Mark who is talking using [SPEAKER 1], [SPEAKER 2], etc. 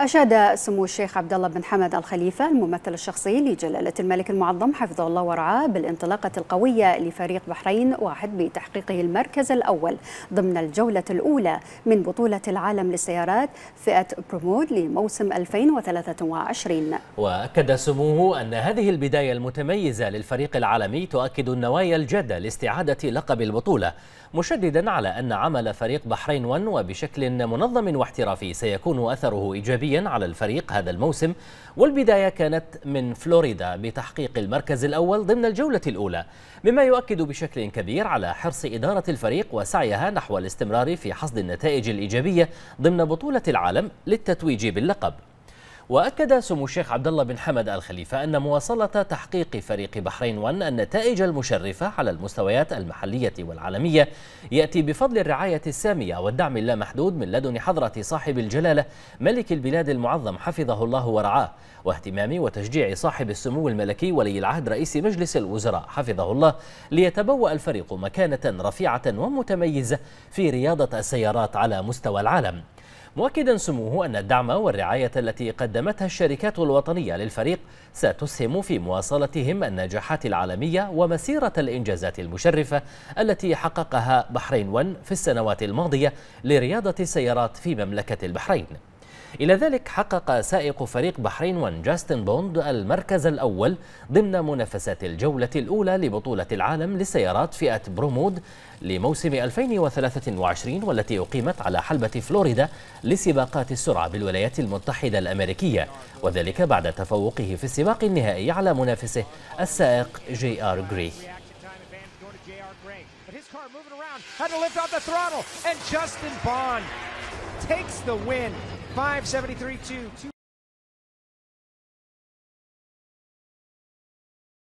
[SPEAKER 1] أشاد سمو الشيخ عبد الله بن حمد الخليفة الممثل الشخصي لجلالة الملك المعظم حفظه الله ورعاه بالانطلاقة القوية لفريق بحرين واحد بتحقيقه المركز الأول ضمن الجولة الأولى من بطولة العالم للسيارات فئة برومود لموسم 2023
[SPEAKER 2] وأكد سموه أن هذه البداية المتميزة للفريق العالمي تؤكد النوايا الجادة لاستعادة لقب البطولة مشددا على أن عمل فريق بحرين 1 وبشكل منظم واحترافي سيكون أثره إيجابي إيجابيا على الفريق هذا الموسم والبداية كانت من فلوريدا بتحقيق المركز الأول ضمن الجولة الأولى مما يؤكد بشكل كبير على حرص إدارة الفريق وسعيها نحو الاستمرار في حصد النتائج الإيجابية ضمن بطولة العالم للتتويج باللقب وأكد سمو الشيخ عبد الله بن حمد الخليفة أن مواصلة تحقيق فريق بحرين 1 النتائج المشرفة على المستويات المحلية والعالمية يأتي بفضل الرعاية السامية والدعم اللامحدود من لدن حضرة صاحب الجلالة ملك البلاد المعظم حفظه الله ورعاه واهتمام وتشجيع صاحب السمو الملكي ولي العهد رئيس مجلس الوزراء حفظه الله ليتبوأ الفريق مكانة رفيعة ومتميزة في رياضة السيارات على مستوى العالم مؤكدا سموه أن الدعم والرعاية التي قدمتها الشركات الوطنية للفريق ستسهم في مواصلتهم النجاحات العالمية ومسيرة الإنجازات المشرفة التي حققها بحرين ون في السنوات الماضية لرياضة السيارات في مملكة البحرين إلى ذلك حقق سائق فريق بحرين وان جاستن بوند المركز الأول ضمن منافسات الجولة الأولى لبطولة العالم للسيارات فئة برومود لموسم 2023 والتي أقيمت على حلبة فلوريدا لسباقات السرعة بالولايات المتحدة الأمريكية وذلك بعد تفوقه في السباق النهائي على منافسه السائق جي آر جري
[SPEAKER 1] takes the win. 573 2.